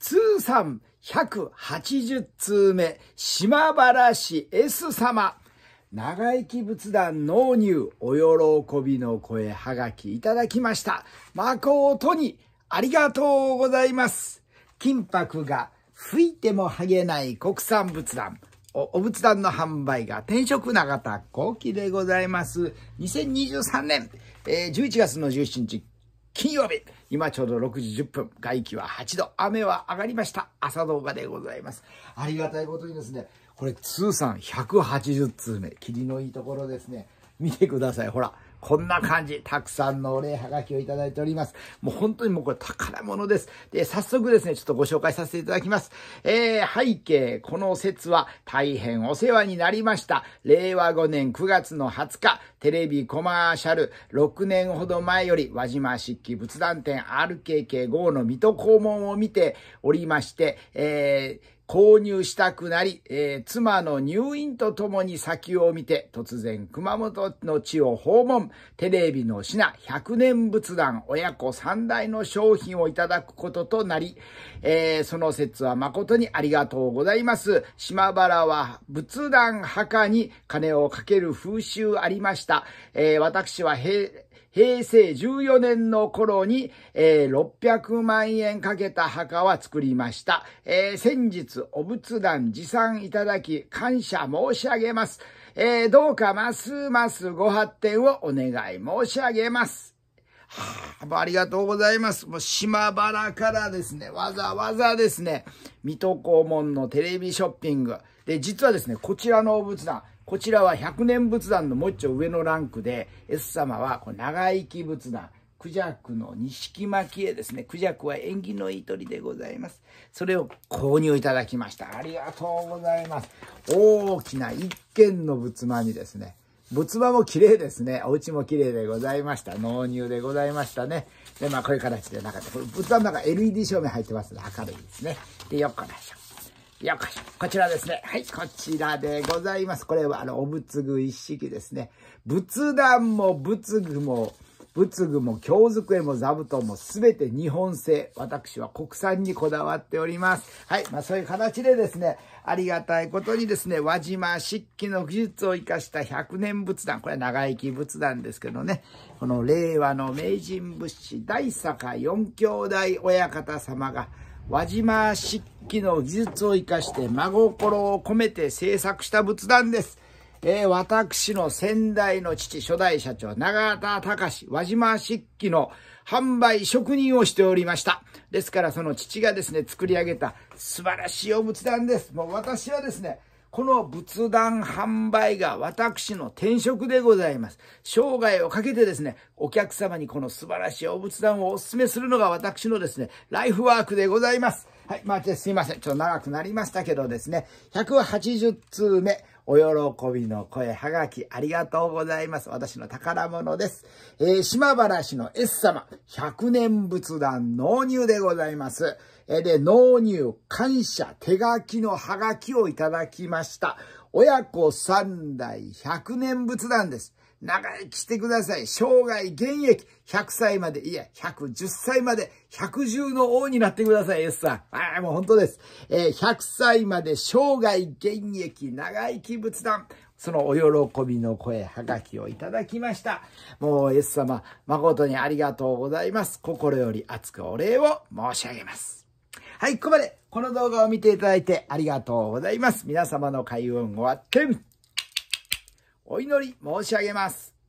通算180通目、島原市 S 様。長生き仏壇納入、お喜びの声はがきいただきました。誠にありがとうございます。金箔が吹いても剥げない国産仏壇。お仏壇の販売が転職長田後期でございます。2023年、えー、11月の17日金曜日、今ちょうど6時10分、外気は8度、雨は上がりました。朝動画でございます。ありがたいことにですね、これ通算180通目、霧のいいところですね。見てください、ほら。こんな感じ、たくさんのお礼はがきをいただいております。もう本当にもうこれ宝物です。で、早速ですね、ちょっとご紹介させていただきます。えー、背景、この説は大変お世話になりました。令和5年9月の20日、テレビコマーシャル、6年ほど前より、輪島漆器仏壇店 RKK5 の水戸黄門を見ておりまして、えー購入したくなり、えー、妻の入院とともに先を見て、突然熊本の地を訪問、テレビの品、100年仏壇、親子3代の商品をいただくこととなり、えー、その説は誠にありがとうございます。島原は仏壇墓に金をかける風習ありました。えー、私は平、平成14年の頃に、えー、600万円かけた墓は作りました。えー、先日お仏壇持参いただき感謝申し上げます。えー、どうかますますご発展をお願い申し上げます。はあ、ありがとうございます。もう島原からですね、わざわざですね、水戸黄門のテレビショッピング。で、実はですね、こちらのお仏壇、こちらは100年仏壇のもう一丁上のランクで、S 様はこ長生き仏壇。クジャクの錦巻き絵ですね。クジャクは縁起のいい鳥でございます。それを購入いただきました。ありがとうございます。大きな一軒の仏間にですね。仏間も綺麗ですね。お家も綺麗でございました。納入でございましたね。で、まあこういう形で中で、これ仏間の中 LED 照明入ってますので明るいですね。で、よっこらしょ。よこしこちらですね。はい、こちらでございます。これは、あの、お仏具一式ですね。仏壇も仏具も、仏具も京机も座布団も全て日本製。私は国産にこだわっております。はい。まあそういう形でですね、ありがたいことにですね、輪島漆器の技術を生かした100年仏壇。これは長生き仏壇ですけどね、この令和の名人仏師大坂四兄弟親方様が、輪島漆器の技術を生かして真心を込めて制作した仏壇です。えー、私の先代の父、初代社長、長田隆、輪島漆器の販売職人をしておりました。ですから、その父がですね、作り上げた素晴らしいお仏壇です。もう私はですね、この仏壇販売が私の転職でございます。生涯をかけてですね、お客様にこの素晴らしいお仏壇をお勧めするのが私のですね、ライフワークでございます。はい。まあ、すいません。ちょっと長くなりましたけどですね。180通目、お喜びの声、はがき、ありがとうございます。私の宝物です。えー、島原市の S 様、100年仏壇納入でございます。えー、で、納入感謝手書きのはがきをいただきました。親子三代100年仏壇です。長生きしてください。生涯現役。100歳まで、いや、110歳まで、110の王になってください、エスさん。ああ、もう本当です。えー、100歳まで生涯現役、長生き仏壇。そのお喜びの声、はがきをいただきました。もう、イエス様、誠にありがとうございます。心より熱くお礼を申し上げます。はい、ここまで、この動画を見ていただいてありがとうございます。皆様の開運をわってお祈り申し上げます。